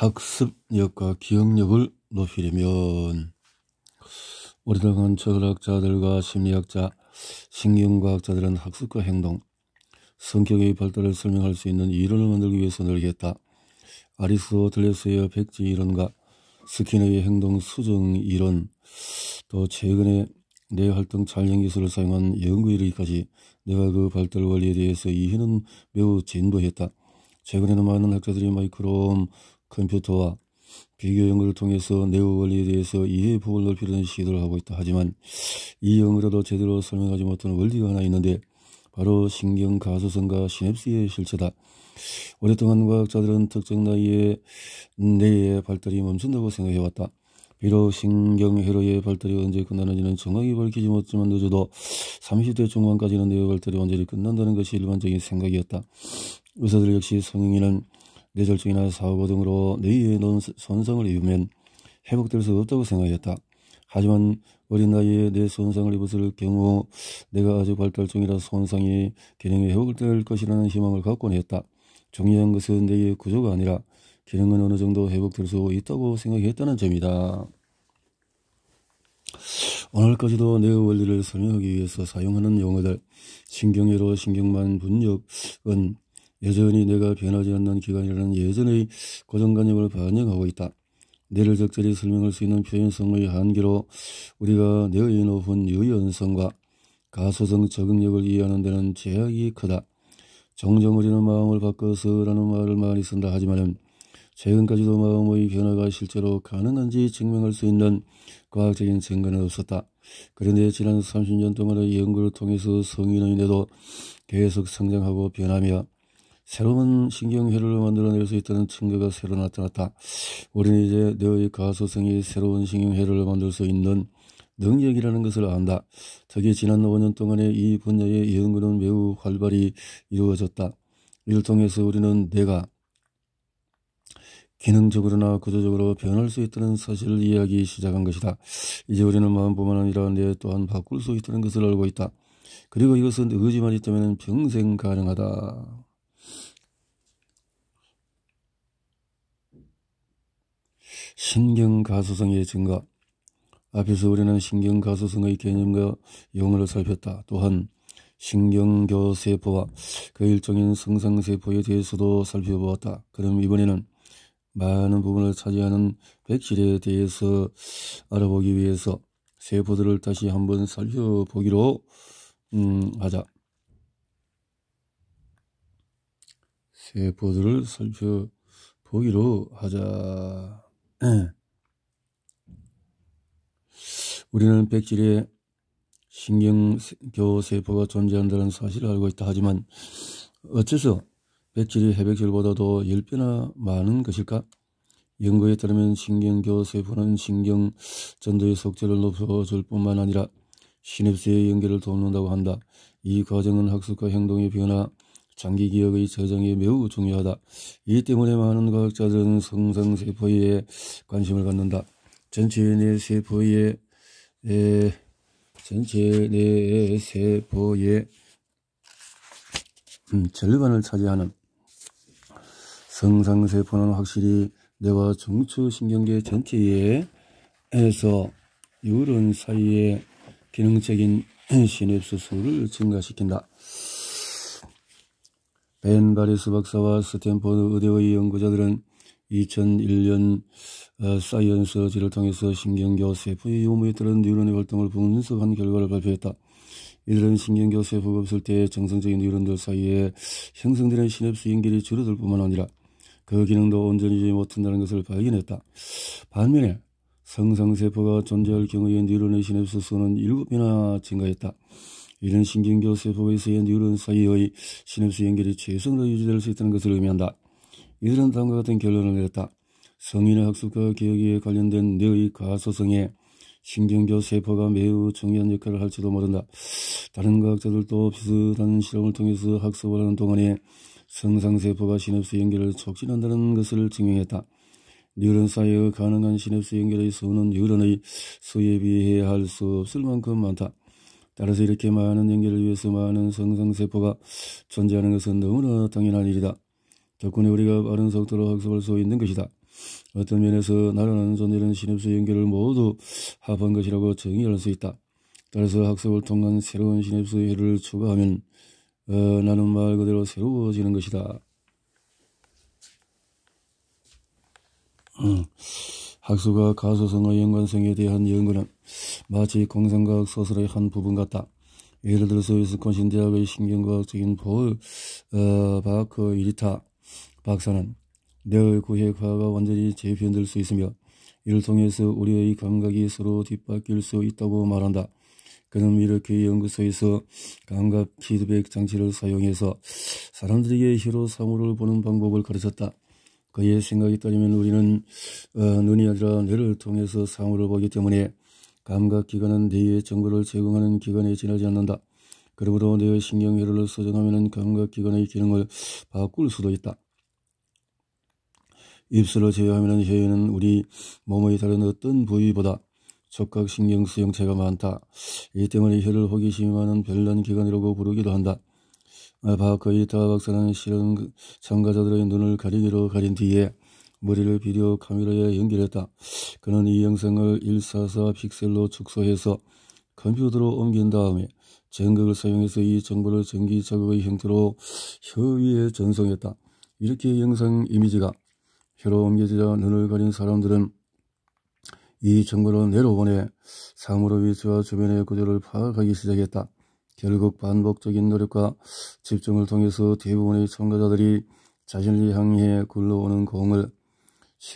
학습력과 기억력을 높이려면 오래동 철학자들과 심리학자, 신경과학자들은 학습과 행동, 성격의 발달을 설명할 수 있는 이론을 만들기 위해서 노력했다. 아리스토텔레스의 백지 이론과 스킨의 행동 수정 이론, 또 최근에 뇌활동 촬영 기술을 사용한 연구 이르기까지 내가 그 발달 원리에 대해서 이해는 매우 진보했다. 최근에는 많은 학자들이 마이크롬 컴퓨터와 비교 연구를 통해서 내부 원리에 대해서 이해 폭을 넓히려는 시도를 하고 있다. 하지만 이 영어로도 제대로 설명하지 못하는 원리가 하나 있는데 바로 신경 가소성과 시냅스의 실체다. 오랫동안 과학자들은 특정 나이에 뇌의 발달이 멈춘다고 생각해왔다. 비록 신경회로의 발달이 언제 끝나는지는 정확히 밝히지 못지만 늦어도 30대 중반까지는 뇌의 발달이 언제리 끝난다는 것이 일반적인 생각이었다. 의사들 역시 성인이는 뇌절증이나 사고 등으로 뇌에 넣은 손상을 입으면 회복될 수 없다고 생각했다. 하지만 어린 나이에 뇌 손상을 입었을 경우 내가 아주 발달 중이라 손상이 기능이 회복될 것이라는 희망을 갖곤 했다. 중요한 것은 뇌의 구조가 아니라 기능은 어느 정도 회복될 수 있다고 생각했다는 점이다. 오늘까지도 뇌의 원리를 설명하기 위해서 사용하는 용어들 신경외로 신경만 분역은 여전히 내가 변하지 않는 기간이라는 예전의 고정관념을 반영하고 있다. 내를 적절히 설명할 수 있는 표현성의 한계로 우리가 내의 높은 유연성과 가소성 적응력을 이해하는 데는 제약이 크다. 종종 우리는 마음을 바꿔서라는 말을 많이 쓴다 하지만 최근까지도 마음의 변화가 실제로 가능한지 증명할 수 있는 과학적인 증거는 없었다. 그런데 지난 30년 동안의 연구를 통해서 성인의 뇌도 계속 성장하고 변하며 새로운 신경회를 만들어낼 수 있다는 증거가 새로 나타났다. 우리는 이제 너의 가소성이 새로운 신경회를 만들 수 있는 능력이라는 것을 안다. 특히 지난 5년 동안에이 분야의 연구는 매우 활발히 이루어졌다. 이를 통해서 우리는 내가 기능적으로나 구조적으로 변할 수 있다는 사실을 이해하기 시작한 것이다. 이제 우리는 마음뿐만 아니라 내 또한 바꿀 수 있다는 것을 알고 있다. 그리고 이것은 의지만 있다면 평생 가능하다. 신경가소성의 증가 앞에서 우리는 신경가소성의 개념과 용어를 살폈다. 또한 신경교세포와 그 일종인 성상세포에 대해서도 살펴보았다. 그럼 이번에는 많은 부분을 차지하는 백질에 대해서 알아보기 위해서 세포들을 다시 한번 살펴보기로 음, 하자. 세포들을 살펴보기로 하자. 예. 우리는 백질에 신경교세포가 존재한다는 사실을 알고 있다. 하지만 어째서 백질이 해백질보다도 10배나 많은 것일까? 연구에 따르면 신경교세포는 신경전도의 속도를 높여줄 뿐만 아니라 시냅스의 연결을 돕는다고 한다. 이 과정은 학습과 행동의 변화, 장기 기억의 저장이 매우 중요하다. 이 때문에 많은 과학자들은 성상세포에 관심을 갖는다. 전체 내 세포에, 전체 내 세포의 음, 절반을 차지하는 성상세포는 확실히 뇌와 중추신경계 전체에서 유런 사이에 기능적인 시냅스 수를 증가시킨다. 벤 바리스 박사와 스탠포드 의대의 연구자들은 2001년 어, 사이언스지를 통해서 신경교 세포의 유무에 따른 뉴런의 활동을 분석한 결과를 발표했다. 이들은 신경교 세포가 없을 때 정상적인 뉴런들 사이에 형성되는 시냅스 연결이 줄어들 뿐만 아니라 그 기능도 온전히 유지 못한다는 것을 발견했다. 반면에 성상세포가 존재할 경우에 뉴런의 시냅스 수는 7배나 증가했다. 이런신경계 세포에서의 뉴런 사이의 시냅스 연결이 최선으로 유지될 수 있다는 것을 의미한다. 이들은 다음과 같은 결론을 내렸다. 성인의 학습과 기억에 관련된 뇌의 가소성에 신경교 세포가 매우 중요한 역할을 할지도 모른다. 다른 과학자들도 비슷한 실험을 통해서 학습을 하는 동안에 성상세포가 시냅스 연결을 촉진한다는 것을 증명했다. 뉴런 사이의 가능한 시냅스 연결의 수는 뉴런의 수에 비해 할 수 없을 만큼 많다. 따라서 이렇게 많은 연기를 위해서 많은 성상세포가 존재하는 것은 너무나 당연한 일이다. 덕분에 우리가 빠른 속도로 학습할 수 있는 것이다. 어떤 면에서 나라는 존재는 신입수 연결을 모두 합한 것이라고 정의할 수 있다. 따라서 학습을 통한 새로운 신입수 회를 추가하면 어, 나는 말 그대로 새로워지는 것이다. 음. 학수가 가소성의 연관성에 대한 연구는 마치 공상과학 소설의 한 부분 같다. 예를 들어서 위스콘신 대학의 신경과학적인 볼 어, 바크 이리타 박사는 내의 구획화가 완전히 재편될 수 있으며 이를 통해서 우리의 감각이 서로 뒷바뀔 수 있다고 말한다. 그는 이렇게 연구소에서 감각 피드백 장치를 사용해서 사람들에게 희로 사물을 보는 방법을 가르쳤다. 그의 생각이 따르면 우리는 어, 눈이 아니라 뇌를 통해서 상호를 보기 때문에 감각기관은 뇌의 정보를 제공하는 기관에 지나지 않는다. 그러므로 뇌의 신경회로를 수정하면 감각기관의 기능을 바꿀 수도 있다. 입술을 제외하면 혀에는 우리 몸의 다른 어떤 부위보다 촉각신경 수용체가 많다. 이 때문에 혀를 호기심이 많은 별난 기관이라고 부르기도 한다. 박거의 어, 다 박사는 실은 그 참가자들의 눈을 가리기로 가린 뒤에 머리를 비디오 카메라에 연결했다. 그는 이 영상을 144 픽셀로 축소해서 컴퓨터로 옮긴 다음에 전극을 사용해서 이 정보를 전기 자극의 형태로 혀 위에 전송했다. 이렇게 영상 이미지가 혀로 옮겨지자 눈을 가린 사람들은 이 정보를 내로 보내 사물의 위치와 주변의 구조를 파악하기 시작했다. 결국 반복적인 노력과 집중을 통해서 대부분의 참가자들이 자신을 향해 굴러오는 공을 1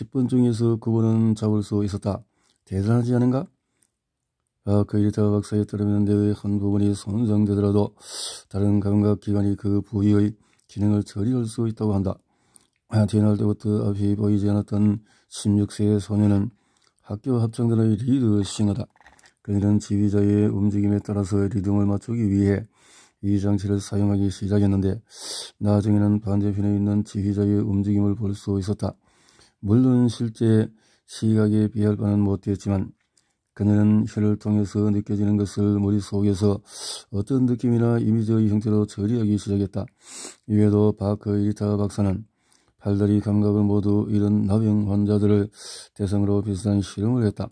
0분 중에서 9분은 잡을 수 있었다. 대단하지 않은가? 아, 그이리타 박사에 따르면 뇌의 한 부분이 손상되더라도 다른 감각기관이 그 부위의 기능을 처리할 수 있다고 한다. 아, 태어날 때부터 앞이 보이지 않았던 16세의 소녀는 학교 합창단의 리드 싱어다. 그들은 지휘자의 움직임에 따라서 리듬을 맞추기 위해 이 장치를 사용하기 시작했는데 나중에는 반대편에 있는 지휘자의 움직임을 볼 수 있었다. 물론 실제 시각에 비할 바는 못되었지만 그녀는 혀를 통해서 느껴지는 것을 머릿속에서 어떤 느낌이나 이미지의 형태로 처리하기 시작했다. 이외에도 바크 이리타 박사는 팔다리 감각을 모두 잃은 나병 환자들을 대상으로 비슷한 실험을 했다.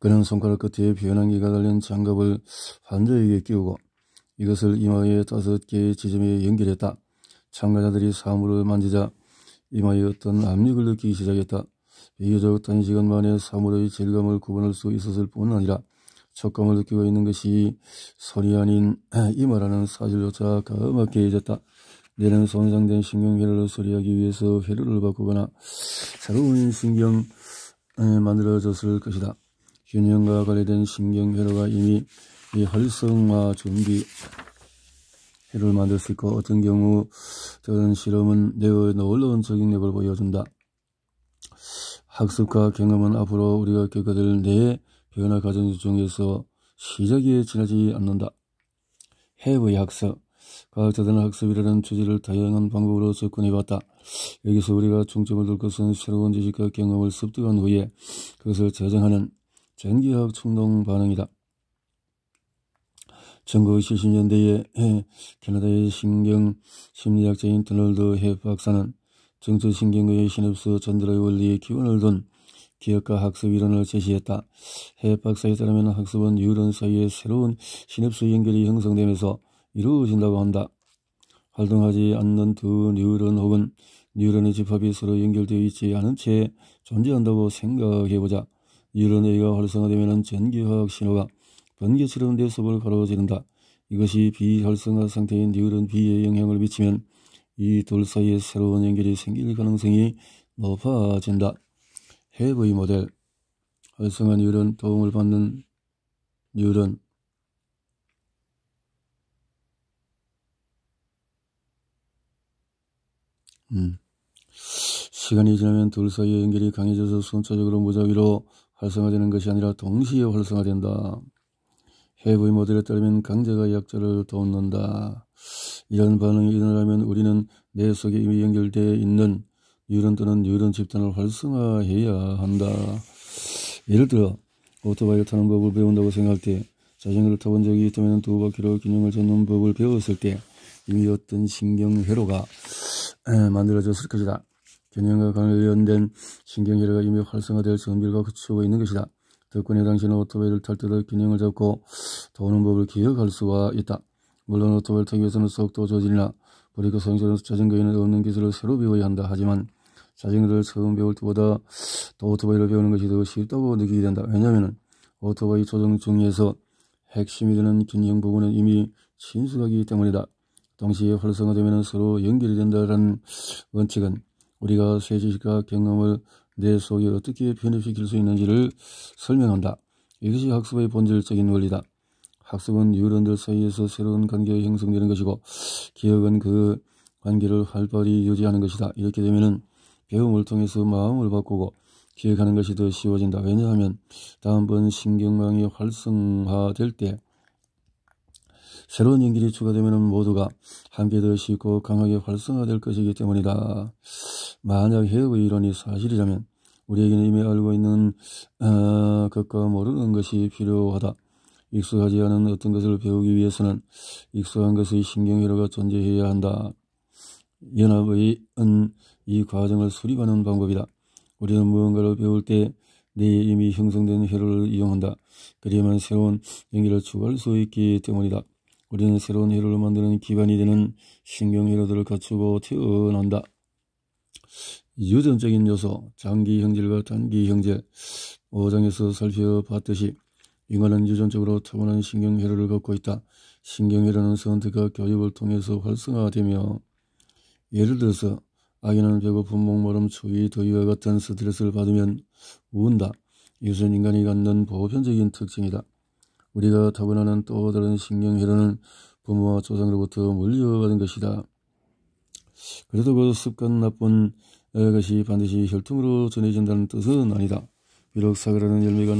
그는 손가락 끝에 변한기가 달린 장갑을 환자에게 끼우고 이것을 이마의 다섯 개의 지점에 연결했다. 참가자들이 사물을 만지자 이마에 어떤 압력을 느끼기 시작했다. 비교적 단시간 만에 사물의 질감을 구분할 수 있었을 뿐 아니라 촉감을 느끼고 있는 것이 손이 아닌 이마라는 사실조차 까맣게 잊었다. 내는 손상된 신경회로를 수리하기 위해서 회로를 바꾸거나 새로운 신경 만들어졌을 것이다. 균형과 관련된 신경회로가 이미 이 활성화 준비 회로를 만들 수 있고 어떤 경우 저런 실험은 내의 놀라운 적용력을 보여준다. 학습과 경험은 앞으로 우리가 겪게 될내 변화 과정 중에서 시작에 지나지 않는다. 해외 학습 과학자들은 학습이라는 주제를 다양한 방법으로 접근해봤다. 여기서 우리가 중점을 둘 것은 새로운 지식과 경험을 습득한 후에 그것을 재정하는 전기학 충동 반응이다. 1970년대에 캐나다의 신경 심리학자인 드널드 해 박사는 정체신경의 신업서 전달의 원리에 기원을 둔 기억과 학습 이론을 제시했다. 해 박사에 따르면 학습은 유런 사이에 새로운 신업수 연결이 형성되면서 이루어진다고 한다. 활동하지 않는 두 뉴런 혹은 뉴런의 집합이 서로 연결되어 있지 않은 채 존재한다고 생각해보자. 이런 얘기가 활성화되면 전기화학 신호가 번개처럼 대섭을 가로지른다. 이것이 비활성화 상태인 뉴런 B에 영향을 미치면 이 둘 사이에 새로운 연결이 생길 가능성이 높아진다. 해부의 모델 활성화 뉴런 도움을 받는 뉴런 음. 시간이 지나면 둘 사이의 연결이 강해져서 순차적으로 무작위로 활성화되는 것이 아니라 동시에 활성화된다. 해부의 모델에 따르면 강자가 약자를 돕는다. 이런 반응이 일어나면 우리는 뇌 속에 이미 연결되어 있는 뉴런 또는 뉴런 집단을 활성화해야 한다. 예를 들어 오토바이를 타는 법을 배운다고 생각할 때 자전거를 타본 적이 있다면 두 바퀴로 균형을 잡는 법을 배웠을 때 이미 어떤 신경회로가 만들어졌을 것이다. 균형과 관련된 신경혈액이 이미 활성화될 선비과 그치고 있는 것이다. 덕분에 당신은 오토바이를 탈 때도 균형을 잡고 도는 법을 기억할 수가 있다. 물론 오토바이를 타기 위해서는 속도 조절이나 브레이크 성실처 자전거에는 없는 기술을 새로 배워야 한다. 하지만 자전거를 처음 배울 때보다 또 오토바이를 배우는 것이 더 쉽다고 느끼게 된다. 왜냐하면 오토바이 조정 중에서 핵심이 되는 균형 부분은 이미 친숙하기 때문이다. 동시에 활성화되면 서로 연결이 된다는 원칙은 우리가 새 지식과 경험을 내 속에 어떻게 변입시킬 수 있는지를 설명한다. 이것이 학습의 본질적인 원리다. 학습은 유런들 사이에서 새로운 관계가 형성되는 것이고 기억은 그 관계를 활발히 유지하는 것이다. 이렇게 되면은 배움을 통해서 마음을 바꾸고 기억하는 것이 더 쉬워진다. 왜냐하면 다음번 신경망이 활성화될 때 새로운 연결이 추가되면 모두가 함께 더 쉽고 강하게 활성화될 것이기 때문이다. 만약 해의 이론이 사실이라면 우리에게는 이미 알고 있는 어, 것과 모르는 것이 필요하다. 익숙하지 않은 어떤 것을 배우기 위해서는 익숙한 것의 신경회로가 존재해야 한다. 연합의 은 이 과정을 수립하는 방법이다. 우리는 무언가를 배울 때 내 이미 형성된 회로를 이용한다. 그리야만 새로운 연기를 추구할 수 있기 때문이다. 우리는 새로운 회로를 만드는 기반이 되는 신경회로들을 갖추고 태어난다. 유전적인 요소, 장기 형질과 단기 형질, 5장에서 살펴봤듯이 인간은 유전적으로 타고난 신경회로를 갖고 있다. 신경회로는 선택과 교육을 통해서 활성화되며 예를 들어서 아기는 배고픔, 목마름, 추위, 더위와 같은 스트레스를 받으면 우 운다. 이것은 인간이 갖는 보편적인 특징이다. 우리가 타고나는 또 다른 신경회로는 부모와 조상으로부터 물려받은 것이다. 그래도 그 습관 나쁜 것이 반드시 혈통으로 전해진다는 뜻은 아니다. 비록 사그라는 열매가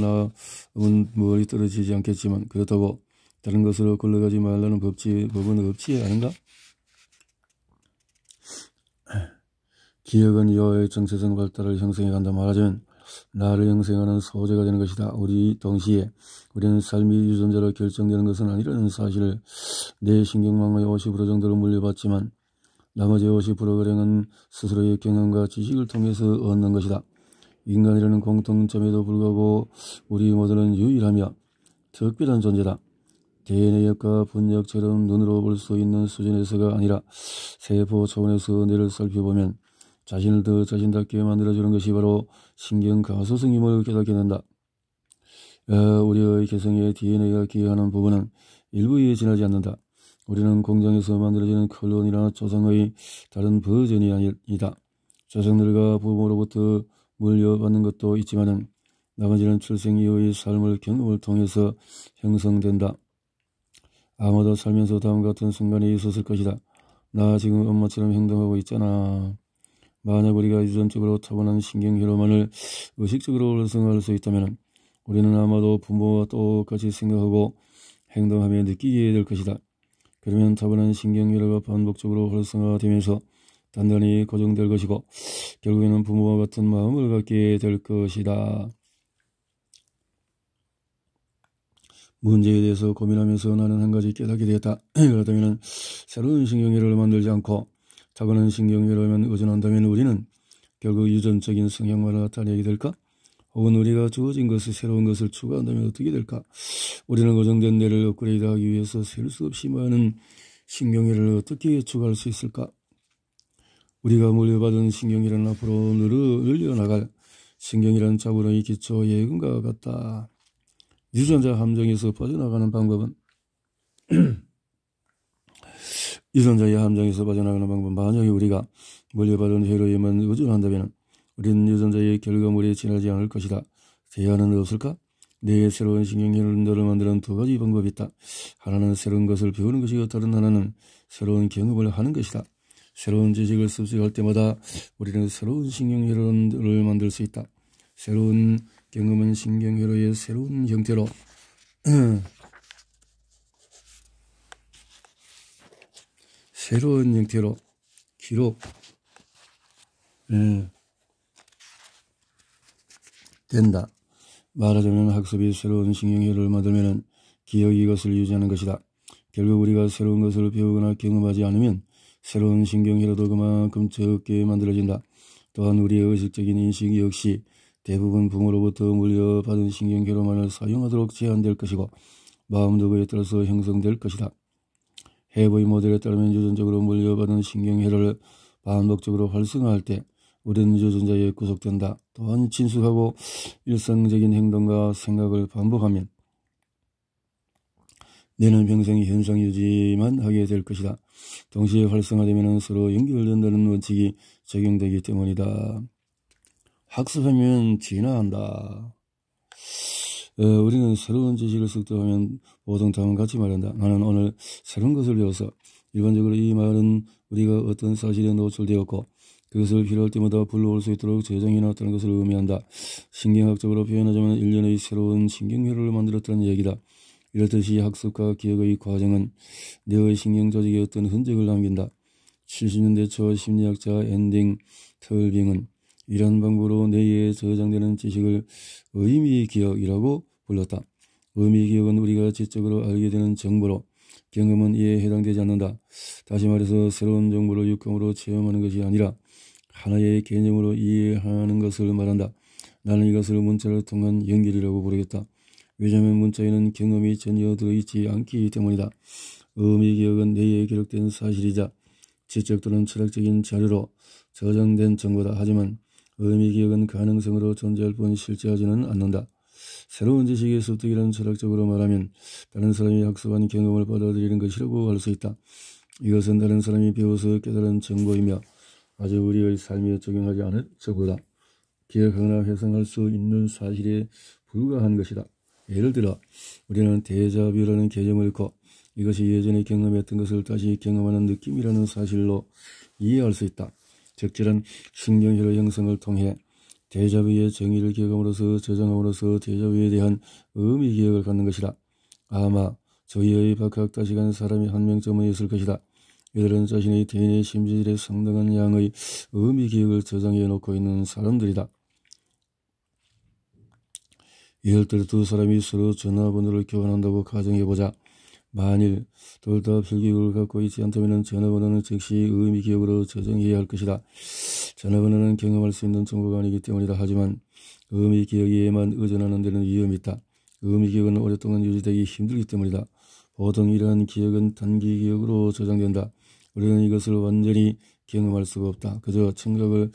나온머리 떨어지지 않겠지만 그렇다고 다른 것으로 걸러가지 말라는 법지, 법은 없지 않은가? 기억은 여의 정체성 발달을 형성해 간다 말하자면 나를 형성하는 소재가 되는 것이다. 우리 동시에 우리는 삶의 유전자로 결정되는 것은 아니라는 사실을 내 신경망의 50%정도로 물려봤지만 나머지 5십 프로그램은 스스로의 경험과 지식을 통해서 얻는 것이다. 인간이라는 공통점에도 불구하고 우리 모두는 유일하며 특별한 존재다. DNA역과 분역처럼 눈으로 볼 수 있는 수준에서가 아니라 세포 차원에서 뇌를 살펴보면 자신을 더 자신답게 만들어주는 것이 바로 신경가소성임을 깨닫게 된다. 아, 우리의 개성에 DNA가 기여하는 부분은 일부에 지나지 않는다. 우리는 공장에서 만들어지는 콜론이나 조상의 다른 버전이 아니다. 조상들과 부모로부터 물려받는 것도 있지만 나머지는 출생 이후의 삶을 경험을 통해서 형성된다. 아마도 살면서 다음 같은 순간이 있었을 것이다. 나 지금 엄마처럼 행동하고 있잖아. 만약 우리가 유전적으로 타고난 신경회로만을 의식적으로 완성할 수 있다면 우리는 아마도 부모와 똑같이 생각하고 행동하며 느끼게 될 것이다. 그러면 타고난 신경결과 반복적으로 활성화되면서 단단히 고정될 것이고 결국에는 부모와 같은 마음을 갖게 될 것이다. 문제에 대해서 고민하면서 나는 한 가지 깨닫게 되었다. 그렇다면 새로운 신경회를 만들지 않고 타고난 신경회로만 의존한다면 우리는 결국 유전적인 성향만을 나타내게 될까? 혹은 우리가 주어진 것을 새로운 것을 추구한다면 어떻게 될까? 우리는 고정된 뇌를 업그레이드하기 위해서 셀 수 없이 많은 신경이를 어떻게 추구할수 있을까? 우리가 물려받은 신경이란 앞으로 늘려나갈 신경이란 자본의 기초 예금과 같다. 유전자 함정에서 빠져나가는 방법은 유전자의 함정에서 빠져나가는 방법 은 만약에 우리가 물려받은 회로에만 의존한다면 우린 유전자의 결과물에 지나지 않을 것이다. 제안은 없을까? 내의 새로운 신경회흔들을 만드는 두 가지 방법이 있다. 하나는 새로운 것을 배우는 것이고 다른 하나는 새로운 경험을 하는 것이다. 새로운 지식을 습득할 때마다 우리는 새로운 신경회로를 만들 수 있다. 새로운 경험은 신경회로의 새로운 형태로 새로운 형태로 기록 예. 된다. 말하자면 학습이 새로운 신경회를 만들면 기억이 이것을 유지하는 것이다. 결국 우리가 새로운 것을 배우거나 경험하지 않으면 새로운 신경회로도 그만큼 적게 만들어진다. 또한 우리의 의식적인 인식 역시 대부분 부모로부터 물려받은 신경회로만을 사용하도록 제한될 것이고 마음도 그에 따라서 형성될 것이다. 해보의 모델에 따르면 유전적으로 물려받은 신경회로를 반복적으로 활성화할 때 우리는 유전자에 구속된다. 또한 진숙하고 일상적인 행동과 생각을 반복하면 내는 평생 현상 유지만 하게 될 것이다. 동시에 활성화되면 서로 연결된다는 원칙이 적용되기 때문이다. 학습하면 진화한다. 어, 우리는 새로운 지식을 습득하면 모든 다음 같이 말한다. 나는 오늘 새로운 것을 배워서 일반적으로 이 말은 우리가 어떤 사실에 노출되었고 그것을 필요할 때마다 불러올 수 있도록 재정해놨다는 것을 의미한다. 신경학적으로 표현하자면 일련의 새로운 신경회로를 만들었다는 얘기다. 이렇듯이 학습과 기억의 과정은 뇌의 신경조직의 어떤 흔적을 남긴다. 70년대 초 심리학자 엔딩 털빙은 이런 방법으로 뇌에 저장되는 지식을 의미기억이라고 불렀다. 의미기억은 우리가 지적으로 알게 되는 정보로 경험은 이에 해당되지 않는다. 다시 말해서 새로운 정보를 육감으로 체험하는 것이 아니라 하나의 개념으로 이해하는 것을 말한다. 나는 이것을 문자를 통한 연결이라고 부르겠다. 왜냐하면 문자에는 경험이 전혀 들어있지 않기 때문이다. 의미 기억은 뇌에 기록된 사실이자 지적 또는 철학적인 자료로 저장된 정보다. 하지만 의미 기억은 가능성으로 존재할 뿐 실제하지는 않는다. 새로운 지식의 습득이라는 철학적으로 말하면 다른 사람이 학습한 경험을 받아들이는 것이라고 할 수 있다. 이것은 다른 사람이 배워서 깨달은 정보이며 아주 우리의 삶에 적용하지 않을 적보다 기억하거나 회상할 수 있는 사실에 불과한 것이다. 예를 들어 우리는 대자뷰라는 개념을 읽고 이것이 예전에 경험했던 것을 다시 경험하는 느낌이라는 사실로 이해할 수 있다. 적절한 신경회의 형성을 통해 대자뷰의 정의를 기억함으로써 저장함으로써 대자뷰에 대한 의미 기억을 갖는 것이다. 아마 저희의 박학다시간 사람이 한 명쯤은 있을 것이다. 이들은 자신의 개인의 심지질의 상당한 양의 의미 기억을 저장해 놓고 있는 사람들이다. 이럴 때두 사람이 서로 전화번호를 교환한다고 가정해보자. 만일 둘 다 필기억을 갖고 있지 않다면 전화번호는 즉시 의미 기억으로 저장해야 할 것이다. 전화번호는 경험할 수 있는 정보가 아니기 때문이다. 하지만 의미 기억에만 의존하는 데는 위험이 있다. 의미 기억은 오랫동안 유지되기 힘들기 때문이다. 보통 이러한 기억은 단기 기억으로 저장된다. 우리는 이것을 완전히 경험할 수가 없다. 그저 청각을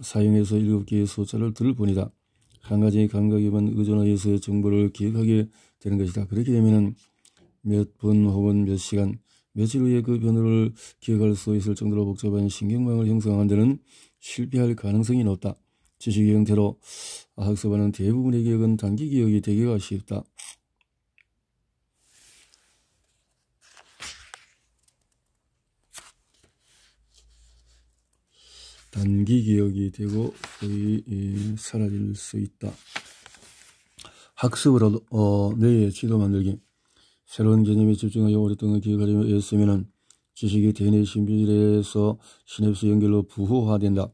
사용해서 일곱 개의 소자를 들을 뿐이다. 한 가지 감각에만 의존하여서 정보를 기획하게 되는 것이다. 그렇게 되면 몇분 혹은 몇 시간, 며칠 후에 그 변화를 기억할 수 있을 정도로 복잡한 신경망을 형성하는 데는 실패할 가능성이 높다. 지식의 형태로 학습하는 대부분의 기억은 단기 기억이 되기가 쉽다. 단기 기억이 되고 거의 예, 사라질 수 있다. 학습으로 어, 뇌의 지도 만들기 새로운 개념에 집중하여 오랫동안 기억하려면 애쓰면 지식이 대뇌 신비질에서 시냅스 연결로 부호화된다.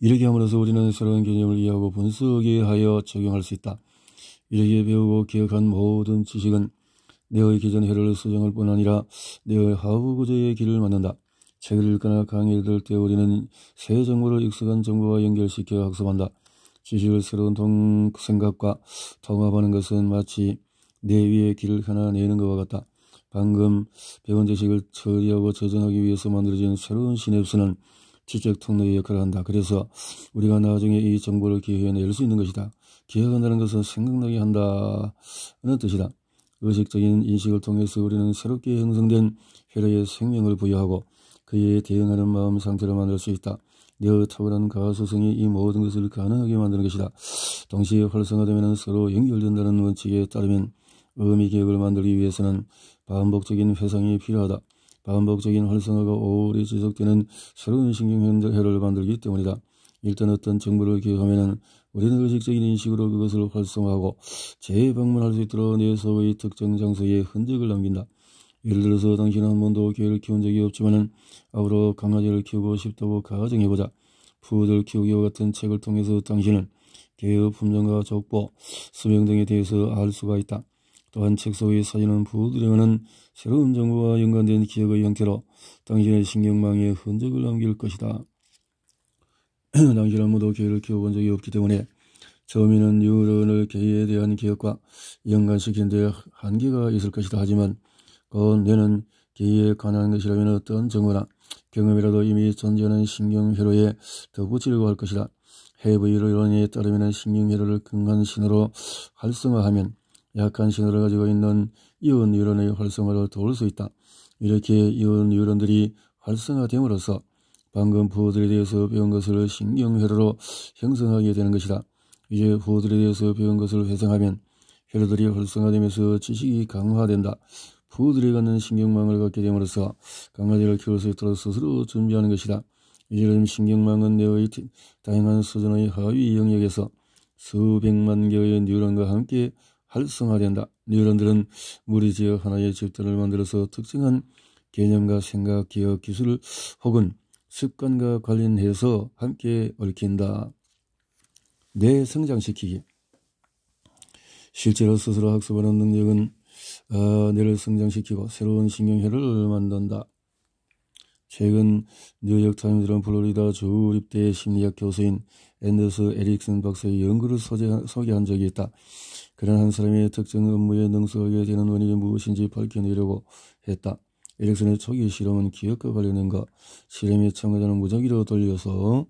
이렇게 함으로써 우리는 새로운 개념을 이해하고 분석에 하여 적용할 수 있다. 이렇게 배우고 기억한 모든 지식은 내의 기존 해를 수정할 뿐 아니라 내의 하부 구조의 길을 만든다. 책을 읽거나 강의를 들을 때 우리는 새 정보를 익숙한 정보와 연결시켜 학습한다. 지식을 새로운 동, 생각과 통합하는 것은 마치 내 위에 길을 하나 내는 것과 같다. 방금 배운 지식을 처리하고 저장하기 위해서 만들어진 새로운 시냅스는 지적 통로의 역할을 한다. 그래서 우리가 나중에 이 정보를 기억해낼 수 있는 것이다. 기억한다는 것은 생각나게 한다는 뜻이다. 의식적인 인식을 통해서 우리는 새롭게 형성된 회로의 생명을 부여하고 그에 대응하는 마음 상태를 만들 수 있다. 내어 탁월한 가소성이이 모든 것을 가능하게 만드는 것이다. 동시에 활성화되면 서로 연결된다는 원칙에 따르면 의미 계획을 만들기 위해서는 반복적인 회상이 필요하다. 반복적인 활성화가 오래 지속되는 새로운 신경회를 만들기 때문이다. 일단 어떤 정보를 기획하면 우리는 의식적인 인식으로 그것을 활성화하고 재방문할 수 있도록 내 소의 특정 장소에 흔적을 남긴다. 예를 들어서 당신은 한 번도 개를 키운 적이 없지만은 앞으로 강아지를 키우고 싶다고 가정해보자. 푸들 키우기와 같은 책을 통해서 당신은 개의 품종과 족보, 수명 등에 대해서 알 수가 있다. 또한 책 속의 사진은 부드러는 새로운 정보와 연관된 기억의 형태로 당신의 신경망에 흔적을 남길 것이다. 당신은 한번도 개를 키워본 적이 없기 때문에 처음에는 유런을 개에 대한 기억과 연관시킨 데 한계가 있을 것이다. 하지만 그 뇌는 기에 관한 것이라면 어떤 증거나 경험이라도 이미 존재하는 신경회로에 덧붙이거워할 것이다. 해부의로 이론에 따르면 신경회로를 근간 신호로 활성화하면 약한 신호를 가지고 있는 이온 뉴런의 활성화를 도울 수 있다. 이렇게 이온 뉴런들이 활성화됨으로써 방금 부호들에 대해서 배운 것을 신경회로로 형성하게 되는 것이다. 이제 부호들에 대해서 배운 것을 회상하면 회로들이 활성화되면서 지식이 강화된다. 부들이 갖는 신경망을 갖게 됨으로써 강아지를 키울 수 있도록 스스로 준비하는 것이다. 이처럼 신경망은 뇌의 다양한 수준의 하위 영역에서 수백만 개의 뉴런과 함께 활성화된다. 뉴런들은 무리지어 하나의 집단을 만들어서 특징한 개념과 생각, 기억, 기술 혹은 습관과 관련해서 함께 얽힌다. 뇌 성장시키기 실제로 스스로 학습하는 능력은 어, 뇌를 성장시키고 새로운 신경회를 만든다. 최근 뉴욕타임즈는 플로리다 주립대 심리학 교수인 앤더스 에릭슨 박사의 연구를 소개한 적이 있다. 그런 한 사람의 특정 업무에 능숙하게 되는 원인이 무엇인지 밝혀내려고 했다. 에릭슨의 초기 실험은 기억과 관련된 것, 실험에 참가자는 무작위로 돌려서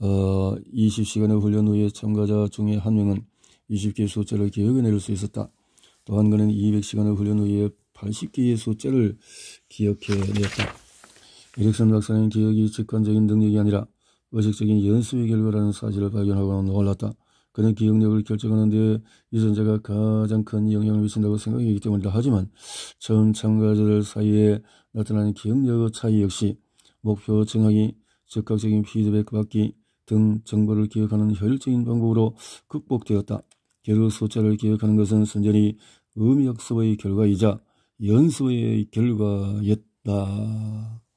어, 20시간의 훈련 후에 참가자 중에 한 명은 20개의 숫자를 기억해낼 수 있었다. 또한 그는 2 0 0시간을 훈련 후에 80개의 숫자를 기억해냈다 에릭슨 박사는 기억이 직관적인 능력이 아니라 의식적인 연습의 결과라는 사실을 발견하고 놀랐다. 그는 기억력을 결정하는 데 유전자가 가장 큰 영향을 미친다고 생각하기 때문이다. 하지만 처음 참가자들 사이에 나타나는 기억력의 차이 역시 목표 정하기, 즉각적인 피드백 받기 등 정보를 기억하는 효율적인 방법으로 극복되었다. 결국 숫자를 기억하는 것은 순전히 음역습의 결과이자 연습의 결과였다.